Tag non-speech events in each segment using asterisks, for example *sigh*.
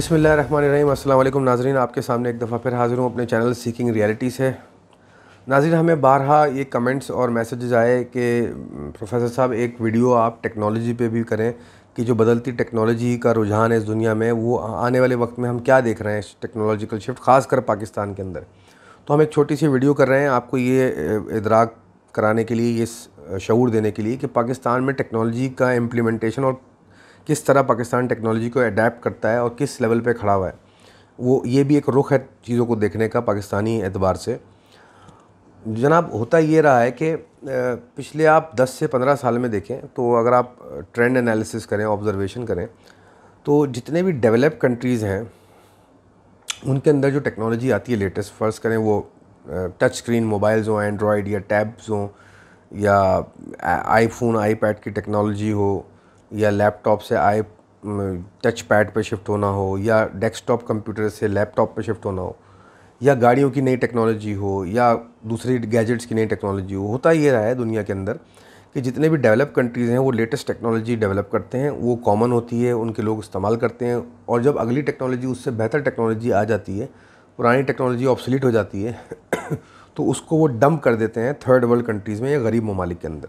बसमिल नाजरन आपके सामने एक दफ़ा फिर हाज़िर हूँ अपने चैनल सीकिंग रियलिटी से नाजरन हमें बारहा ये कमेंट्स और मैसेजेस आए कि प्रोफेसर साहब एक वीडियो आप टेक्नोलॉजी पे भी करें कि जो बदलती टेक्नोलॉजी का रुझान है इस दुनिया में वो आने वाले वक्त में हम क्या देख रहे हैं टेक्नोलॉजिकल शिफ्ट ख़ास कर पाकिस्तान के अंदर तो हम एक छोटी सी वीडियो कर रहे हैं आपको ये इदराक कराने के लिए ये शूर देने के लिए कि पाकिस्तान में टेक्नोलॉजी का इम्प्लीमेंटेशन और किस तरह पाकिस्तान टेक्नोलॉजी को अडेप्ट करता है और किस लेवल पर खड़ा हुआ है वो ये भी एक रुख है चीज़ों को देखने का पाकिस्तानी एतबार से जनाब होता ये रहा है कि पिछले आप 10 से 15 साल में देखें तो अगर आप ट्रेंड एनालिसिस करें ऑब्जर्वेशन करें तो जितने भी डेवलप कंट्रीज़ हैं उनके अंदर जो टेक्नोलॉजी आती है लेटेस्ट फ़र्ज करें वो टच स्क्रीन मोबाइल्स हों एंड्रॉयड या टैब्स हों या आईफोन आईपैड की टेक्नोलॉजी हो या लैपटॉप से आई टच पैड पर शिफ्ट होना हो या डेस्कटॉप कंप्यूटर से लैपटॉप पर शिफ्ट होना हो या गाड़ियों की नई टेक्नोलॉजी हो या दूसरी गैजेट्स की नई टेक्नोलॉजी हो होता ये रहा है दुनिया के अंदर कि जितने भी डेवलप कंट्रीज़ हैं वो लेटेस्ट टेक्नोलॉजी डेवलप करते हैं वो कॉमन होती है उनके लोग इस्तेमाल करते हैं और जब अगली टेक्नोलॉजी उससे बेहतर टेक्नोलॉजी आ जाती है पुरानी टेक्नोलॉजी ऑप्सलीट हो जाती है *coughs* तो उसको वो डंप कर देते हैं थर्ड वर्ल्ड कंट्रीज़ में या गरीब ममालिक के अंदर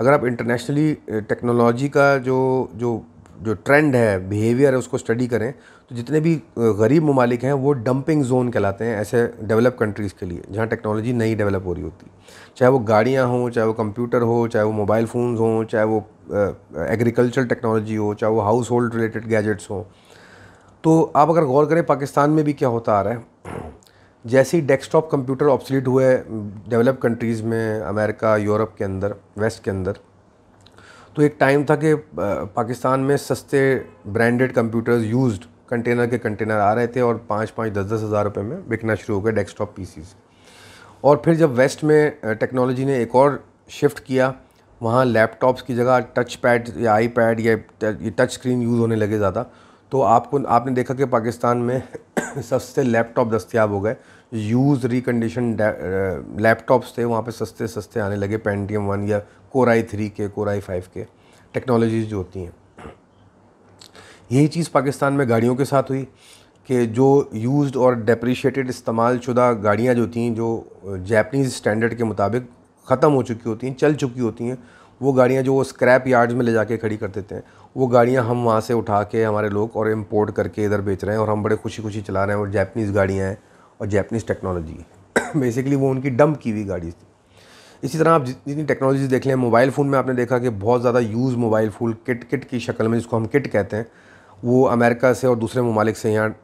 अगर आप इंटरनेशनली टेक्नोलॉजी का जो जो जो ट्रेंड है बिहेवियर है उसको स्टडी करें तो जितने भी गरीब ममालिक हैं वो डंपिंग जोन कहलाते हैं ऐसे डेवलप कंट्रीज़ के लिए जहाँ टेक्नोलॉजी नई डेवलप हो रही होती चाहे वो गाड़ियाँ हों चाहे वो कंप्यूटर हो चाहे वो मोबाइल फ़ोन्स हों चाहे वो एग्रीकल्चर टेक्नोलॉजी हो चाहे वो हाउस होल्ड रिलेटेड गैजेट्स हों तो आप अगर गौर करें पाकिस्तान में भी क्या होता आ रहा है जैसे ही डेस्कटॉप कंप्यूटर ऑप्सलीट हुए डेवलप कंट्रीज़ में अमेरिका यूरोप के अंदर वेस्ट के अंदर तो एक टाइम था कि पाकिस्तान में सस्ते ब्रांडेड कंप्यूटर्स यूज्ड कंटेनर के कंटेनर आ रहे थे और पाँच पाँच दस दस हज़ार रुपये में बिकना शुरू हो गया डेस्कटॉप पीसीस और फिर जब वेस्ट में टेक्नोलॉजी ने एक और शिफ्ट किया वहाँ लैपटॉप्स की जगह टच पैड या आई पैड या टच स्क्रीन यूज़ होने लगे ज़्यादा तो आपको आपने देखा कि पाकिस्तान में सस्ते लैपटॉप दस्तियाब हो गए यूज़ रिकंडीशन लैपटॉप्स थे वहाँ पे सस्ते सस्ते आने लगे पेंटियम वन या कोराई थ्री के कोराई फाइव के टेक्नोलॉजीज़ जो होती हैं यही चीज़ पाकिस्तान में गाड़ियों के साथ हुई कि जो यूज्ड और डेप्रिशिएटेड इस्तेमाल शुदा गाड़ियाँ जो थी जो जैपनीज़ स्टैंडर्ड के मुताबिक ख़त्म हो चुकी होती हैं चल चुकी होती हैं वो गाड़ियाँ जो वो स्क्रैप यार्ड्स में ले जाके खड़ी कर देते हैं वो गाड़ियाँ हम वहाँ से उठा के हमारे लोग और इम्पोर्ट करके इधर बेच रहे हैं और हम बड़े खुशी खुशी चला रहे हैं और जैपनीज़ गाड़ियाँ हैं और जैपनीज़ टेक्नोलॉजी बेसिकली वो उनकी डंप की हुई गाड़ी थी इसी तरह आप जितनी टेक्नोलॉजीज देख लें मोबाइल फ़ोन में आपने देखा कि बहुत ज़्यादा use mobile phone kit kit की शक्ल में जिसको हम किट कहते हैं वो अमेरिका से और दूसरे ममालिक से यहाँ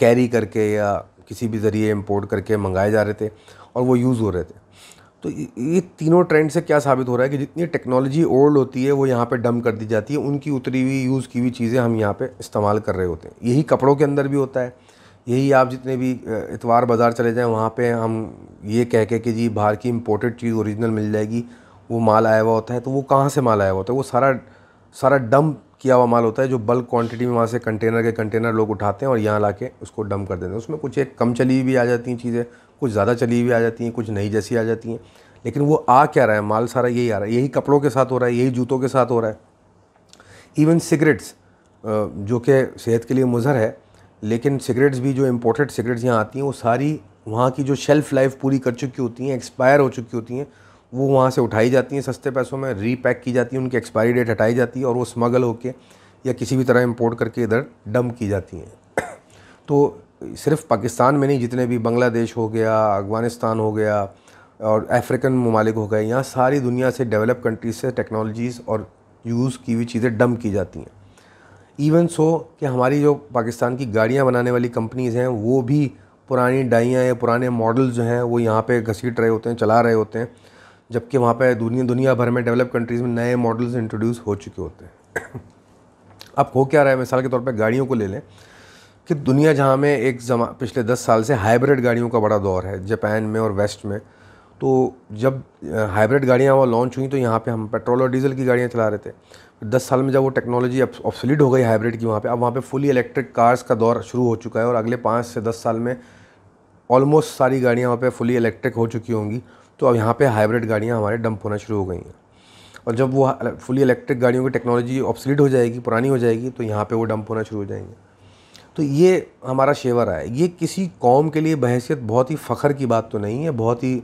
कैरी करके या किसी भी ज़रिए इम्पोर्ट करके मंगाए जा रहे थे और वो यूज़ हो रहे थे तो ये तीनों ट्रेंड से क्या साबित हो रहा है कि जितनी टेक्नोलॉजी ओल्ड होती है वो यहाँ पे डम कर दी जाती है उनकी उतरी हुई यूज़ की हुई चीज़ें हम यहाँ पे इस्तेमाल कर रहे होते हैं यही कपड़ों के अंदर भी होता है यही आप जितने भी इतवार बाज़ार चले जाएँ वहाँ पे हम ये कह के कि जी बाहर की इम्पोर्टेड चीज़ ओरिजिनल मिल जाएगी वो माल आया हुआ होता है तो वो कहाँ से माल आया हुआ होता है वो सारा सारा डम किया हुआ माल होता है जो बल्क क्वांटिटी में वहाँ से कंटेनर के कंटेनर लोग उठाते हैं और यहाँ ला के उसको डम कर देते हैं उसमें कुछ एक कम चली हुई भी आ जाती हैं चीज़ें कुछ ज़्यादा चली हुई आ जाती हैं कुछ नई जैसी आ जाती हैं लेकिन वो आ क्या रहा है माल सारा यही आ रहा है यही कपड़ों के साथ हो रहा है यही जूतों के साथ हो रहा है इवन सिगरेट्स जो कि सेहत के लिए मुजहर है लेकिन सिगरेट्स भी जो इम्पोर्टेड सिगरेट्स यहाँ आती हैं वो सारी वहाँ की जो शेल्फ़ लाइफ पूरी कर चुकी होती हैं एक्सपायर हो चुकी होती हैं वो वहाँ से उठाई जाती हैं सस्ते पैसों में रीपैक की जाती हैं उनकी एक्सपायरी डेट हटाई जाती है और वो स्मगल होके या किसी भी तरह इम्पोर्ट करके इधर डम की जाती हैं *coughs* तो सिर्फ पाकिस्तान में नहीं जितने भी बांग्लादेश हो गया अफगानिस्तान हो गया और अफ्रीकन ममालिक हो गए यहाँ सारी दुनिया से डेवलप कंट्रीज से टेक्नोलॉजीज़ और यूज़ की हुई चीज़ें डम की जाती हैं इवन सो कि हमारी जो पाकिस्तान की गाड़ियाँ बनाने वाली कंपनीज़ हैं वो भी पुरानी डाइयाँ या पुराने मॉडल जो हैं वो यहाँ पे घसीट रहे होते हैं चला रहे होते हैं जबकि वहाँ पे दुनिया दुनिया भर में डेवलप कंट्रीज़ में नए मॉडल्स इंट्रोड्यूस हो चुके होते हैं अब हो क्या रहा है मिसाल के तौर पर गाड़ियों को ले लें कि दुनिया जहाँ में एक जमा पिछले दस साल से हाइब्रिड गाड़ियों का बड़ा दौर है जापान में और वेस्ट में तो जब हाइब्रिड गाड़ियाँ वहाँ लॉन्च हुई तो यहाँ पे हम पेट्रोल और डीजल की गाड़ियाँ चला रहे थे दस साल में जब वो टेक्नोलॉजी अब ऑब्सोलीट हो गई हाइब्रिड की वहाँ पे अब वहाँ पे फुली इलेक्ट्रिक कार्स का दौर शुरू हो चुका है और अगले पाँच से दस साल में ऑलमोस्ट सारी गाड़ियाँ वहाँ पे फुली इलेक्ट्रिक हो चुकी होंगी तो अब यहाँ पे हाइब्रिड गाड़ियाँ हमारे डंप होना शुरू हो गई हैं और जब वो फुली इलेक्ट्रिक गाड़ियों की टेक्नोलॉजी ऑप्सलीट हो जाएगी पुरानी हो जाएगी तो यहाँ पे वो डंप होना शुरू हो जाएंगे तो ये हमारा शेवर है ये किसी कौम के लिए बहसीत बहुत ही फ़खर की बात तो नहीं है बहुत ही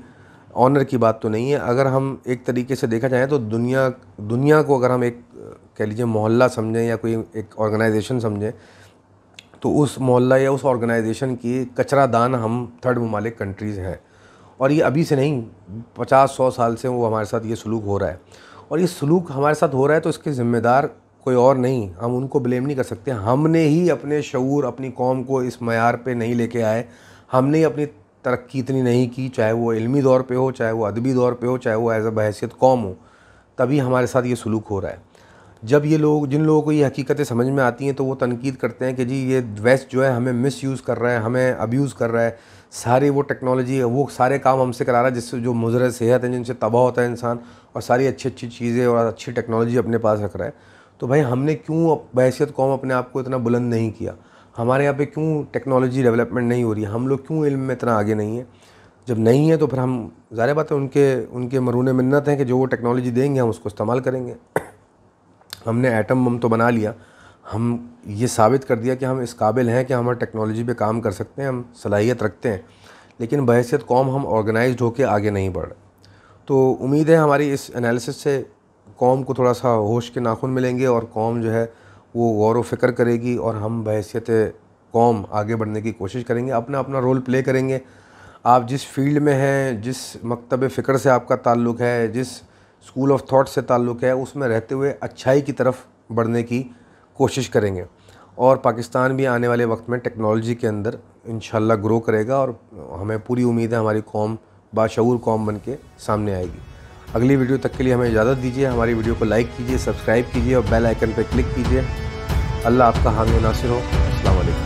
ऑनर की बात तो नहीं है अगर हम एक तरीके से देखा जाए तो दुनिया दुनिया को अगर हम एक कह लीजिए मोहल्ला समझें या कोई एक ऑर्गेनाइजेशन समझें तो उस मोहल्ला या उस ऑर्गेनाइजेशन की कचरा दान हम थर्ड ममालिक कंट्रीज़ हैं और ये अभी से नहीं पचास सौ साल से वो हमारे साथ ये सलूक हो रहा है और ये सलूक हमारे साथ हो रहा है तो इसके ज़िम्मेदार कोई और नहीं हम उनको ब्लेम नहीं कर सकते हमने ही अपने शूर अपनी कौम को इस मैार पर नहीं लेके आए हमने ही अपनी तरक्की इतनी नहीं की चाहे वो इलमी दौर पर हो चाहे वो अदबी दौर पर हो चाहे वो एज़ अ बहसीत कौम हो तभी हमारे साथ ये सलूक हो रहा है जब ये लोग जिन लोगों को ये हकीकतें समझ में आती हैं तो वो तनकीद करते हैं कि जी ये वेस्ट जो है हमें मिस यूज़ कर रहा है हमें अब्यूज़ कर रहा है सारी वो टेक्नोलॉजी वो सारे काम हमसे करा रहा है जिससे जो मुजर सेहत है जिनसे तबाह होता है इंसान और सारी अच्छी अच्छी चीज़ें और अच्छी टेक्नोलॉजी अपने पास रख रहा है तो भाई हमने क्यों बहसीत कौम अपने आप को इतना बुलंद नहीं किया हमारे यहाँ पे क्यों टेक्नोलॉजी डेवलपमेंट नहीं हो रही हम लोग क्यों इल्म में इतना आगे नहीं है जब नहीं है तो फिर हम ज़ाहिर बात है उनके उनके मरून मन्नत हैं कि जो वो टेक्नोलॉजी देंगे हम उसको इस्तेमाल करेंगे हमने एटम बम तो बना लिया हम ये साबित कर दिया कि हम इस काबिल हैं कि हम टेक्नोलॉजी पे काम कर सकते हैं हम सलाहियत रखते हैं लेकिन बहसीत कौम हम ऑर्गेनाइज होकर आगे नहीं बढ़ रहे तो उम्मीद है हमारी इस एनालिसिस से कौम को थोड़ा सा होश के नाखून मिलेंगे और कौम जो है वो गौर व फिक्र करेगी और हम बहसीत कौम आगे बढ़ने की कोशिश करेंगे अपना अपना रोल प्ले करेंगे आप जिस फील्ड में हैं जिस मकतब फ़िक्र से आपका ताल्लुक़ है जिस स्कूल ऑफ थॉट से ताल्लुक़ है उसमें रहते हुए अच्छाई की तरफ बढ़ने की कोशिश करेंगे और पाकिस्तान भी आने वाले वक्त में टेक्नोलॉजी के अंदर इन ग्रो करेगा और हमें पूरी उम्मीद है हमारी कौम बाशूर कौम बन के सामने आएगी अगली वीडियो तक के लिए हमें इजाज़त दीजिए हमारी वीडियो को लाइक कीजिए सब्सक्राइब कीजिए और बेल आइकन पर क्लिक कीजिए अल्लाह आपका हामी नासिर हो असल